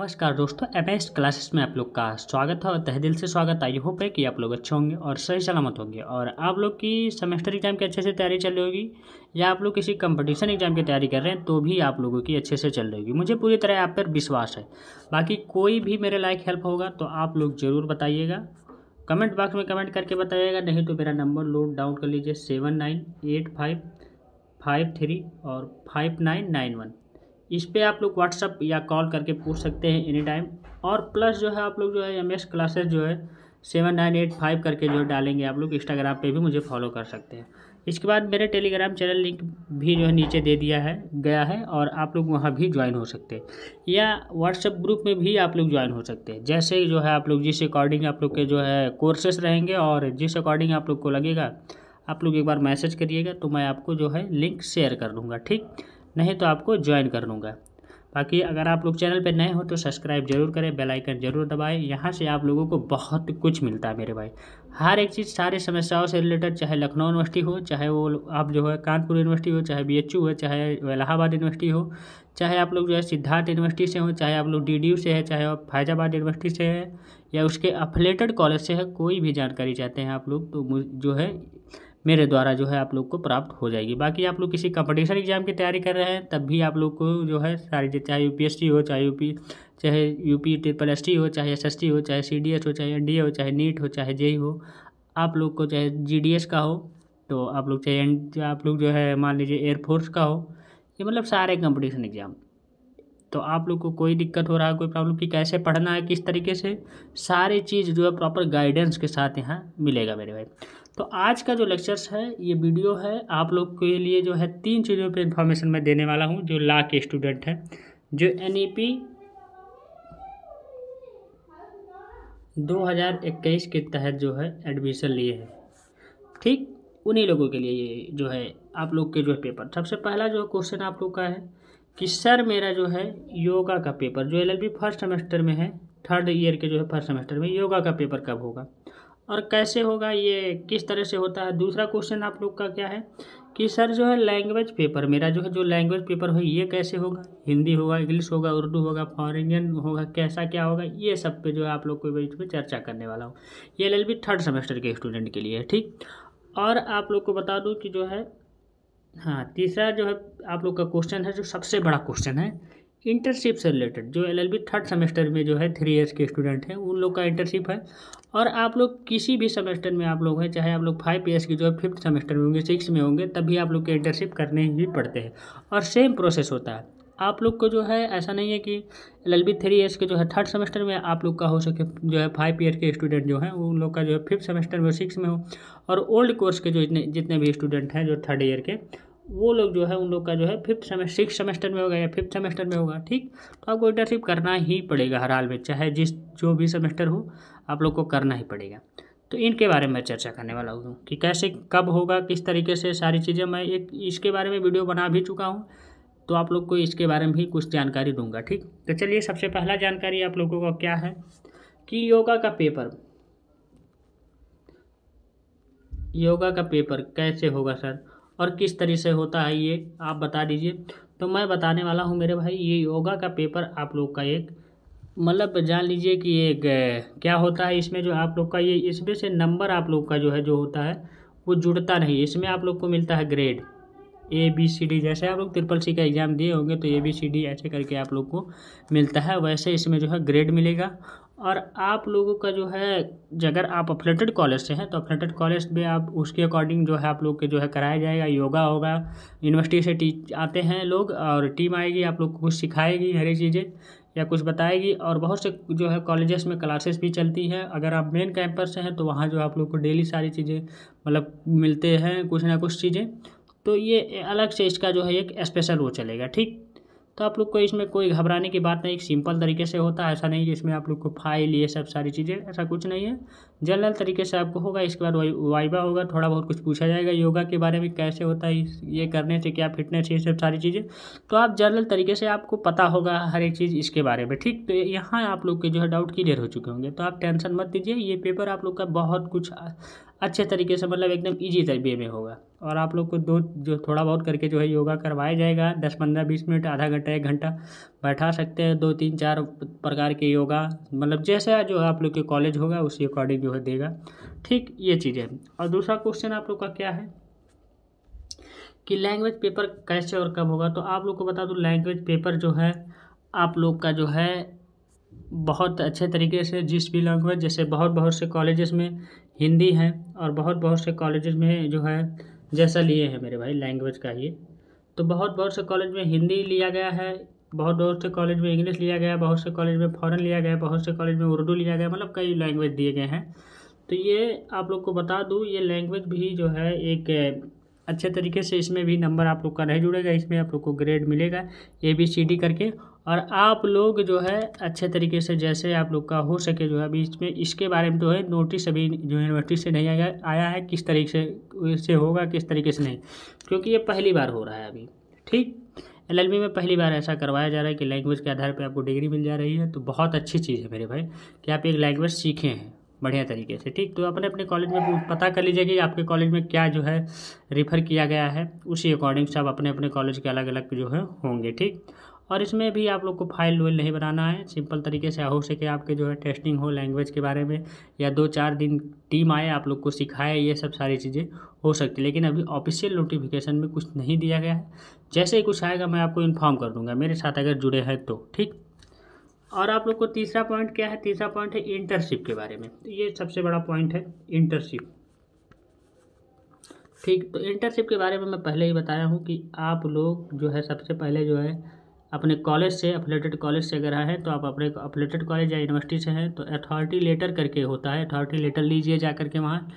नमस्कार दोस्तों एमेस्ट क्लासेस में आप लोग का स्वागत है और तह दिल से स्वागत आई होप है कि आप लोग अच्छे होंगे और सही सलामत होंगे और आप लोग की सेमेस्टर एग्जाम की अच्छे से तैयारी चल रही होगी या आप लोग किसी कंपटीशन एग्जाम की तैयारी कर रहे हैं तो भी आप लोगों की अच्छे से चल रही होगी मुझे पूरी तरह आप पर विश्वास है बाकी कोई भी मेरे लायक हेल्प होगा तो आप लोग ज़रूर बताइएगा कमेंट बॉक्स में कमेंट करके बताइएगा नहीं तो मेरा नंबर नोट डाउन कर लीजिए seven nine eight five five three और फाइव नाइन नाइन वन इस पर आप लोग व्हाट्सअप या कॉल करके पूछ सकते हैं एनी टाइम और प्लस जो है आप लोग जो है एम एस क्लासेस जो है सेवन नाइन एट फाइव करके जो डालेंगे आप लोग इंस्टाग्राम पे भी मुझे फॉलो कर सकते हैं इसके बाद मेरे टेलीग्राम चैनल लिंक भी जो है नीचे दे दिया है गया है और आप लोग वहाँ भी ज्वाइन हो सकते हैं या व्हाट्सएप ग्रुप में भी आप लोग ज्वाइन हो सकते हैं जैसे जो है आप लोग जिस अकॉर्डिंग आप लोग के जो है कोर्सेस रहेंगे और जिस अकॉर्डिंग आप लोग को लगेगा आप लोग एक बार मैसेज करिएगा तो मैं आपको जो है लिंक शेयर कर लूँगा ठीक नहीं तो आपको ज्वाइन कर लूँगा बाकी अगर आप लोग चैनल पर नए हो तो सब्सक्राइब जरूर करें बेल आइकन जरूर दबाएं यहाँ से आप लोगों को बहुत कुछ मिलता है मेरे भाई हर एक चीज़ सारे समस्याओं से रिलेटेड चाहे लखनऊ यूनिवर्सिटी हो चाहे वो आप जो है कानपुर यूनिवर्सिटी हो चाहे बी हो चाहे इलाहाबाद यूनिवर्सिटी हो चाहे आप लोग जो है सिद्धार्थ यूनिवर्सिटी से हो चाहे आप लोग डी से है चाहे आप फैजाबाद यूनिवर्सिटी से है या उसके अफिलेटेड कॉलेज से है कोई भी जानकारी चाहते हैं आप लोग तो जो है मेरे द्वारा जो है आप लोग को प्राप्त हो जाएगी बाकी आप लोग किसी कंपटीशन एग्जाम की तैयारी कर रहे हैं तब भी आप लोग को जो है सारी चाहे यू हो चाहे यू चाहे पी ट्रिपल एस हो चाहे एस हो चाहे सी हो चाहे एन हो चाहे नीट हो चाहे जे e e हो आप लोग को चाहे जी का हो तो आप लोग चाहे आप लोग जो है मान लीजिए एयरफोर्स का हो ये मतलब सारे कंपटीशन एग्जाम तो आप लोग को कोई दिक्कत हो रहा है कोई प्रॉब्लम कि कैसे पढ़ना है किस तरीके से सारी चीज़ जो है प्रॉपर गाइडेंस के साथ यहाँ मिलेगा मेरे भाई तो आज का जो लेक्चर्स है ये वीडियो है आप लोग के लिए जो है तीन चीज़ों पे इन्फॉर्मेशन मैं देने वाला हूँ जो ला के स्टूडेंट हैं जो एन ई पी दो हज़ार इक्कीस के तहत जो है एडमिशन लिए हैं ठीक उन्हीं लोगों के लिए ये जो है आप लोग के जो है पेपर सबसे पहला जो क्वेश्चन आप लोग का है कि सर मेरा जो है योगा का पेपर जो एल फर्स्ट सेमेस्टर में है थर्ड ईयर के जो है फर्स्ट सेमेस्टर में योगा का पेपर कब होगा और कैसे होगा ये किस तरह से होता है दूसरा क्वेश्चन आप लोग का क्या है कि सर जो है लैंग्वेज पेपर मेरा जो है जो लैंग्वेज पेपर हो ये कैसे होगा हिंदी होगा इंग्लिश होगा उर्दू होगा फॉरेनियन होगा कैसा क्या होगा ये सब पे जो है आप लोग को बीच में चर्चा करने वाला हूँ ये एल थर्ड सेमेस्टर के स्टूडेंट के लिए है ठीक और आप लोग को बता दूँ कि जो है हाँ तीसरा जो है आप लोग का क्वेश्चन है जो सबसे बड़ा क्वेश्चन है इंटर्नशिप से रिलेटेड जो एलएलबी थर्ड सेमेस्टर में जो है थ्री ईयर्स के स्टूडेंट हैं उन लोग का इंटर्नशिप है और आप लोग किसी भी सेमेस्टर में आप लोग हैं चाहे आप लोग फाइव ईयर्स की जो है फिफ्थ सेमेस्टर में होंगे सिक्स में होंगे तभी आप लोग के इंटर्नशिप करने ही पड़ते हैं और सेम प्रोसेस होता है आप लोग को जो है ऐसा नहीं है कि L L B three years के जो है थर्ड सेमेस्टर में आप लोग का हो सके जो है फाइव ईयर के स्टूडेंट जो हैं उन लोग का जो है फिफ्थ सेमेस्टर में सिक्स में हो और ओल्ड कोर्स के जो इतने जितने भी स्टूडेंट हैं जो थर्ड ईयर के वो लोग जो है उन लोग का जो है फिफ्थ सेमेस्टर सिक्स सेमेस्टर में होगा या फिफ्थ सेमेस्टर में होगा ठीक तो आपको इंटर्नशिप करना ही पड़ेगा हर हाल में चाहे जिस जो भी सेमेस्टर हो आप लोग को करना ही पड़ेगा तो इनके बारे में चर्चा करने वाला हूँ कि कैसे कब होगा किस तरीके से सारी चीज़ें मैं एक इसके बारे में वीडियो बना भी चुका हूँ तो आप लोग को इसके बारे में भी कुछ जानकारी दूंगा ठीक तो चलिए सबसे पहला जानकारी आप लोगों का क्या है कि योगा का पेपर योगा का पेपर कैसे होगा सर और किस तरह से होता है ये आप बता दीजिए तो मैं बताने वाला हूँ मेरे भाई ये योगा का पेपर आप लोग का एक मतलब जान लीजिए कि एक क्या होता है इसमें जो आप लोग का ये इसमें से नंबर आप लोग का जो है जो होता है वो जुड़ता नहीं इसमें आप लोग को मिलता है grade A B C D जैसे आप लोग ट्रिपल सी का एग्ज़ाम दिए होंगे तो ए बी सी डी ऐसे करके आप लोग को मिलता है वैसे इसमें जो है ग्रेड मिलेगा और आप लोगों का जो है अगर आप अफिलेटेड कॉलेज से हैं तो अफिलेटेड कॉलेज में आप उसके अकॉर्डिंग जो है आप लोग के जो है कराया जाएगा योगा होगा यूनिवर्सिटी से टीच आते हैं लोग और टीम आएगी आप लोग को कुछ सिखाएगी हर एक चीज़ें या कुछ बताएगी और बहुत से जो है कॉलेजेस में क्लासेस भी चलती है अगर आप मेन कैंपस से हैं तो वहाँ जो आप लोग को डेली सारी चीज़ें मतलब मिलते हैं कुछ ना कुछ चीज़ें तो ये अलग से इसका जो है एक स्पेशल वो चलेगा ठीक तो आप लोग को इसमें कोई घबराने की बात नहीं सिंपल तरीके से होता है ऐसा नहीं कि इसमें आप लोग को फाइल ये सब सारी चीज़ें ऐसा कुछ नहीं है जनरल तरीके से आपको होगा इसके बाद वाइवा होगा थोड़ा बहुत कुछ पूछा जाएगा योगा के बारे में कैसे होता है ये करने से क्या फिटनेस ये सब सारी चीज़ें तो आप जनरल तरीके से आपको पता होगा हर एक चीज़ इसके बारे में ठीक तो यहाँ आप लोग के जो है डाउट क्लियर हो चुके होंगे तो आप टेंशन मत दीजिए ये पेपर आप लोग का बहुत कुछ अच्छे तरीके से मतलब एकदम ईजी तरीके में होगा और आप लोग को दो जो थोड़ा बहुत करके जो है योगा करवाया जाएगा दस पंद्रह बीस मिनट आधा घंटा एक घंटा बैठा सकते हैं दो तीन चार प्रकार के योगा मतलब जैसा जो आप लोग के कॉलेज होगा उसी अकॉर्डिंग जो है देगा ठीक ये चीज़ है और दूसरा क्वेश्चन आप लोग का क्या है कि लैंग्वेज पेपर कैसे और कब होगा तो आप लोग को बता दूँ लैंग्वेज पेपर जो है आप लोग का जो है बहुत अच्छे तरीके से जिस भी लैंग्वेज जैसे बहुत बहुत से कॉलेजेस में हिंदी है और बहुत बहुत से कॉलेजेस में जो है जैसा लिए हैं मेरे भाई लैंग्वेज का ये तो बहुत बहुत से कॉलेज में हिंदी लिया गया है बहुत बहुत से कॉलेज में इंग्लिश लिया गया बहुत से कॉलेज में फ़ॉरन लिया गया बहुत से कॉलेज में उर्दू लिया गया मतलब कई लैंग्वेज दिए गए हैं तो ये आप लोग को बता दूँ ये लैंग्वेज भी जो है एक अच्छे तरीके से इसमें भी नंबर आप लोग का नहीं जुड़ेगा इसमें आप लोग को ग्रेड मिलेगा ए बी सी डी करके और आप लोग जो है अच्छे तरीके से जैसे आप लोग का हो सके जो है अभी इसमें इसके बारे में जो तो है नोटिस अभी जो यूनिवर्सिटी से नहीं आया आया है किस तरीके से से होगा किस तरीके से नहीं क्योंकि ये पहली बार हो रहा है अभी ठीक एल में पहली बार ऐसा करवाया जा रहा है कि लैंग्वेज के आधार पर आपको डिग्री मिल जा रही है तो बहुत अच्छी चीज़ है मेरे भाई कि आप एक लैंग्वेज सीखे हैं बढ़िया तरीके से ठीक तो अपने अपने कॉलेज में पता कर लीजिए कि आपके कॉलेज में क्या जो है रिफ़र किया गया है उसी अकॉर्डिंग से आप अपने अपने कॉलेज के अलग अलग जो है होंगे ठीक और इसमें भी आप लोग को फाइल वाइल नहीं बनाना है सिंपल तरीके से हो सके आपके जो है टेस्टिंग हो लैंग्वेज के बारे में या दो चार दिन टीम आए आप लोग को सिखाए ये सब सारी चीज़ें हो सकती लेकिन अभी ऑफिशियल नोटिफिकेशन में कुछ नहीं दिया गया है जैसे ही कुछ आएगा मैं आपको इन्फॉर्म कर दूँगा मेरे साथ अगर जुड़े हैं तो ठीक और आप लोग को तीसरा पॉइंट क्या है तीसरा पॉइंट है इंटरशिप के बारे में तो ये सबसे बड़ा पॉइंट है इंटरशिप ठीक तो इंटरशिप के बारे में मैं पहले ही बताया हूँ कि आप लोग जो है सबसे पहले जो है अपने कॉलेज से अफिलेटेड कॉलेज से अगर है तो आप अपने अफिलेटेड कॉलेज या यूनिवर्सिटी से हैं तो अथॉरिटी लेटर करके होता है अथॉरिटी लेटर लीजिए जा करके वहाँ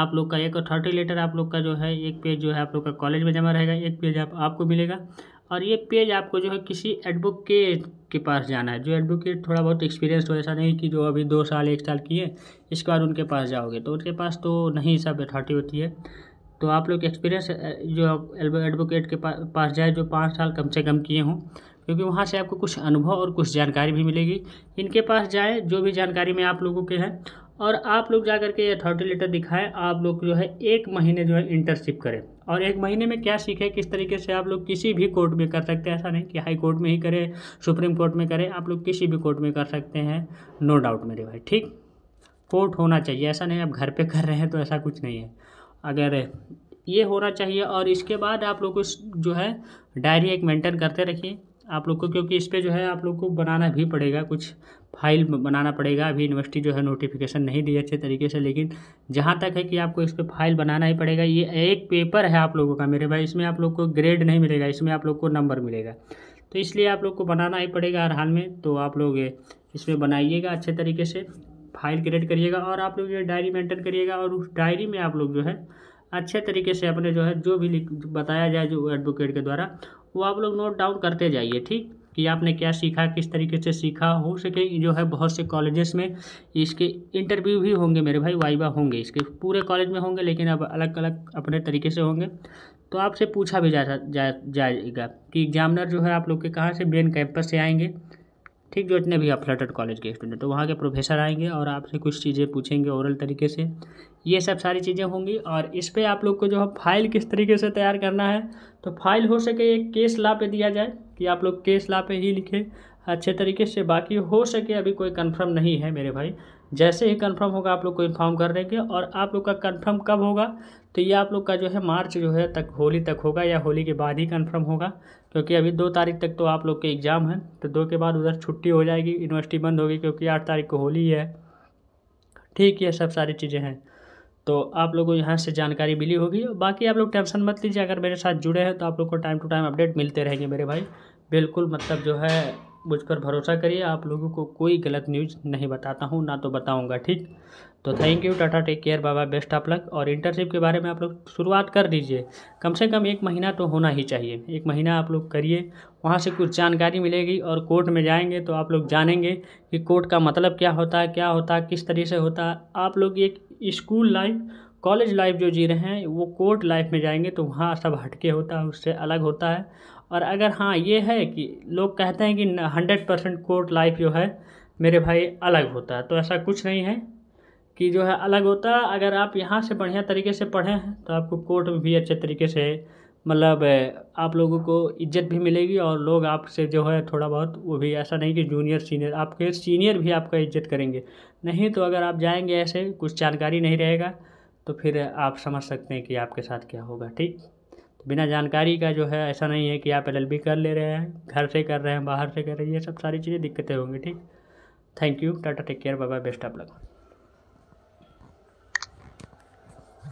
आप लोग का एक अथॉरिटी लेटर आप लोग का जो है एक पेज जो है आप लोग का कॉलेज में जमा रहेगा एक पेज आप, आपको मिलेगा और ये पेज आपको जो है किसी एडवोकेट के पास जाना है जो एडवोकेट थोड़ा बहुत एक्सपीरियंस हो तो ऐसा नहीं कि जो अभी दो साल एक साल किए इसके बाद उनके पास जाओगे तो उनके पास तो नहीं सब अथॉरिटी होती है तो आप लोग एक्सपीरियंस जो एडवोकेट के पास जाए जो पाँच साल कम से कम किए हों क्योंकि वहाँ से आपको कुछ अनुभव और कुछ जानकारी भी मिलेगी इनके पास जाए जो भी जानकारी में आप लोगों के हैं और आप लोग जा करके अथॉरिटी लेटर दिखाएं आप लोग जो है एक महीने जो है इंटर्नशिप करें और एक महीने में क्या सीखें किस तरीके से आप लोग किसी भी कोर्ट में कर सकते हैं ऐसा नहीं कि हाई कोर्ट में ही करें सुप्रीम कोर्ट में करें आप लोग किसी भी कोर्ट में कर सकते हैं नो डाउट मेरे भाई ठीक कोर्ट होना चाहिए ऐसा नहीं आप घर पर कर रहे हैं तो ऐसा कुछ नहीं है अगर ये होना चाहिए और इसके बाद आप लोग को जो है डायरी एक मेंटेन करते रखिए आप लोग को क्योंकि इस पर जो है आप लोग को बनाना भी पड़ेगा कुछ फाइल बनाना पड़ेगा अभी यूनिवर्सिटी जो है नोटिफिकेशन नहीं दी अच्छे तरीके से लेकिन जहाँ तक है कि आपको इस पर फाइल बनाना ही पड़ेगा ये एक पेपर है आप लोगों का मेरे भाई इसमें आप लोग को ग्रेड नहीं मिलेगा इसमें आप लोग को नंबर मिलेगा तो इसलिए आप लोग को बनाना ही पड़ेगा हर हाल में तो आप लोग इसमें बनाइएगा अच्छे तरीके से फाइल क्रिएट करिएगा और आप लोग जो है डायरी मेंटेन करिएगा और उस डायरी में आप लोग जो है अच्छे तरीके से अपने जो है जो भी बताया जाए जो एडवोकेट के द्वारा वो आप लोग नोट डाउन करते जाइए ठीक कि आपने क्या सीखा किस तरीके से सीखा हो सके जो है बहुत से कॉलेजेस में इसके इंटरव्यू भी होंगे मेरे भाई वाइवा होंगे इसके पूरे कॉलेज में होंगे लेकिन अब अलग अलग अपने तरीके से होंगे तो आपसे पूछा भी जा, जा, जाएगा कि एग्जामिनर जो है आप लोग के कहाँ से बेन कैंपस से आएंगे ठीक जो जितने भी अपलटेड कॉलेज के स्टूडेंट तो वहाँ के प्रोफेसर आएंगे और आपसे कुछ चीज़ें पूछेंगे ओरल तरीके से ये सब सारी चीज़ें होंगी और इस पर आप लोग को जो है फाइल किस तरीके से तैयार करना है तो फाइल हो सके एक केस ला पे दिया जाए कि आप लोग केस ला पे ही लिखें अच्छे तरीके से बाकी हो सके अभी कोई कंफर्म नहीं है मेरे भाई जैसे ही कंफर्म होगा आप लोग को इन्फॉर्म कर देंगे और आप लोग का कंफर्म कब होगा तो ये आप लोग का जो है मार्च जो है तक होली तक होगा या होली के बाद ही कंफर्म होगा क्योंकि अभी दो तारीख तक तो आप लोग के एग्ज़ाम हैं तो दो के बाद उधर छुट्टी हो जाएगी यूनिवर्सिटी बंद होगी क्योंकि आठ तारीख को होली है ठीक है सब सारी चीज़ें हैं तो आप लोगों को यहाँ से जानकारी मिली होगी बाकी आप लोग टेंशन मत लीजिए अगर मेरे साथ जुड़े हैं तो आप लोग को टाइम टू टाइम अपडेट मिलते रहेंगे मेरे भाई बिल्कुल मतलब जो है मुझ पर भरोसा करिए आप लोगों को कोई गलत न्यूज़ नहीं बताता हूँ ना तो बताऊँगा ठीक तो thank you tata take care बाबा बेस्ट आप लग और इंटर्नशिप के बारे में आप लोग शुरुआत कर दीजिए कम से कम एक महीना तो होना ही चाहिए एक महीना आप लोग करिए वहाँ से कुछ जानकारी मिलेगी और कोर्ट में जाएंगे तो आप लोग जानेंगे कि कोर्ट का मतलब क्या होता है क्या होता है किस तरीके से होता है आप लोग एक स्कूल लाइफ कॉलेज लाइफ जो जी रहे हैं वो कोर्ट लाइफ में जाएंगे तो वहाँ सब हटके होता है उससे अलग होता है और अगर हाँ ये है कि लोग कहते हैं कि हंड्रेड परसेंट कोर्ट लाइफ जो है मेरे भाई अलग होता है तो ऐसा कुछ नहीं है कि जो है अलग होता है अगर आप यहाँ से बढ़िया तरीके से पढ़े हैं तो आपको कोर्ट में भी अच्छे तरीके से मतलब आप लोगों को इज्जत भी मिलेगी और लोग आपसे जो है थोड़ा बहुत वो भी ऐसा नहीं कि जूनियर सीनियर आपके सीनियर भी आपका इज्जत करेंगे नहीं तो अगर आप जाएंगे ऐसे कुछ जानकारी नहीं रहेगा तो फिर आप समझ सकते हैं कि आपके साथ क्या होगा ठीक बिना जानकारी का जो है ऐसा नहीं है कि आप एल कर ले रहे हैं घर से कर रहे हैं बाहर से कर रहे हैं ये सब सारी चीज़ें दिक्कतें होंगी ठीक thank you tata take care bye bye best of luck